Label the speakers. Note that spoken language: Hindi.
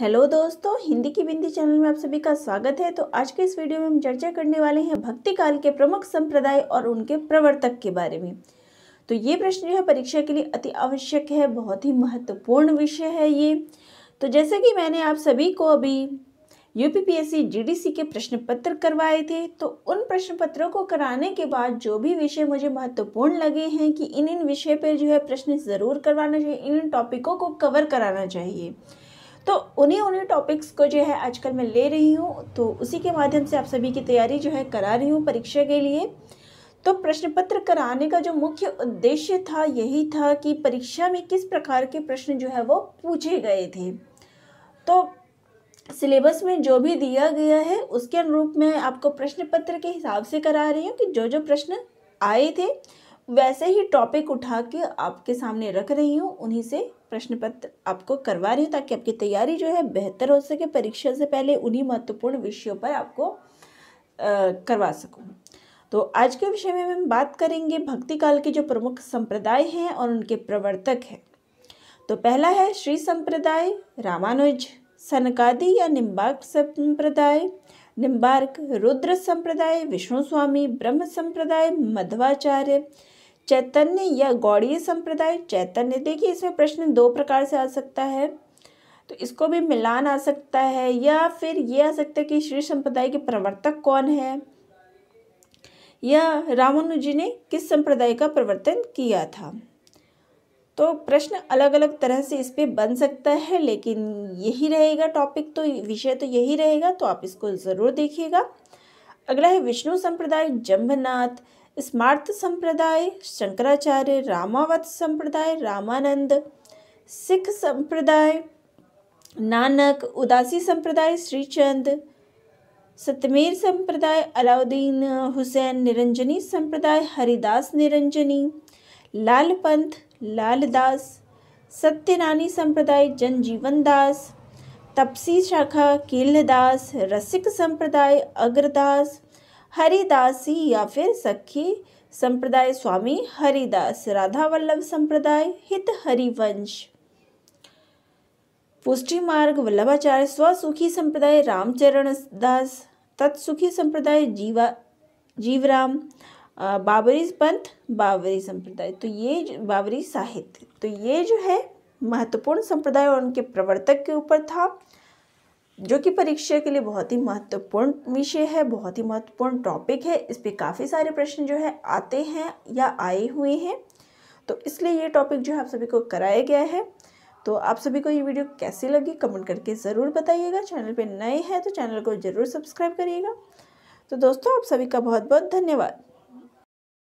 Speaker 1: हेलो दोस्तों हिंदी की बिंदी चैनल में आप सभी का स्वागत है तो आज के इस वीडियो में हम चर्चा करने वाले हैं भक्ति काल के प्रमुख संप्रदाय और उनके प्रवर्तक के बारे में तो ये प्रश्न जो है परीक्षा के लिए अति आवश्यक है बहुत ही महत्वपूर्ण विषय है ये तो जैसे कि मैंने आप सभी को अभी यू पी के प्रश्न पत्र करवाए थे तो उन प्रश्न पत्रों को कराने के बाद जो भी विषय मुझे महत्वपूर्ण लगे हैं कि इन इन विषय पर जो है प्रश्न ज़रूर करवाना चाहिए इन इन टॉपिकों को कवर कराना चाहिए तो उन्हीं उन्हीं टॉपिक्स को जो है आजकल मैं ले रही हूँ तो उसी के माध्यम से आप सभी की तैयारी जो है करा रही हूँ परीक्षा के लिए तो प्रश्न पत्र कराने का जो मुख्य उद्देश्य था यही था कि परीक्षा में किस प्रकार के प्रश्न जो है वो पूछे गए थे तो सिलेबस में जो भी दिया गया है उसके अनुरूप मैं आपको प्रश्न पत्र के हिसाब से करा रही हूँ कि जो जो प्रश्न आए थे वैसे ही टॉपिक उठा के आपके सामने रख रही हूँ उन्हीं से प्रश्न पत्र आपको करवा रही हूँ ताकि आपकी तैयारी जो है बेहतर हो सके परीक्षा से पहले उन्हीं महत्वपूर्ण विषयों पर आपको आ, करवा सकूँ तो आज के विषय में हम बात करेंगे भक्ति काल के जो प्रमुख संप्रदाय हैं और उनके प्रवर्तक हैं तो पहला है श्री संप्रदाय रामानुज सनकादि या निम्बार्क संप्रदाय निम्बार्क रुद्र संप्रदाय विष्णु स्वामी ब्रह्म संप्रदाय मध्वाचार्य चैतन्य या गौड़ीय संप्रदाय चैतन्य देखिए इसमें प्रश्न दो प्रकार से आ सकता है तो इसको भी मिलान आ सकता है या फिर ये आ सकता है कि श्री संप्रदाय के प्रवर्तक कौन है या रामानुजी ने किस संप्रदाय का प्रवर्तन किया था तो प्रश्न अलग अलग तरह से इस पर बन सकता है लेकिन यही रहेगा टॉपिक तो विषय तो यही रहेगा तो आप इसको ज़रूर देखिएगा अगला है विष्णु संप्रदाय जम्भनाथ स्मार्त संप्रदाय शंकराचार्य रामावत संप्रदाय रामानंद सिख संप्रदाय नानक उदासी संप्रदाय श्रीचंद सतमेर संप्रदाय अलाउद्दीन हुसैन निरंजनी संप्रदाय हरिदास निरंजनी लाल पंथ लालदास सत्यनानी संप्रदाय जनजीवन दास तपसी शाखा केलदास रसिक संप्रदाय अग्रदास हरिदासी या फिर सखी संप्रदाय स्वामी हरिदास राधा वल्लभ संप्रदाय हित हरिवंश पुष्टि मार्ग वल्लभाचार्य स्वसुखी संप्रदाय रामचरण दास तत्सुखी संप्रदाय जीवा जीवराम बाबरी पंथ बाबरी संप्रदाय तो ये बाबरी साहित्य तो ये जो है महत्वपूर्ण संप्रदाय और उनके प्रवर्तक के ऊपर था जो कि परीक्षा के लिए बहुत ही महत्वपूर्ण विषय है बहुत ही महत्वपूर्ण टॉपिक है इस पर काफ़ी सारे प्रश्न जो है आते हैं या आए हुए हैं तो इसलिए ये टॉपिक जो है आप सभी को कराया गया है तो आप सभी को ये वीडियो कैसी लगी कमेंट करके ज़रूर बताइएगा चैनल पे नए हैं तो चैनल को ज़रूर सब्सक्राइब करिएगा तो दोस्तों आप सभी का बहुत बहुत धन्यवाद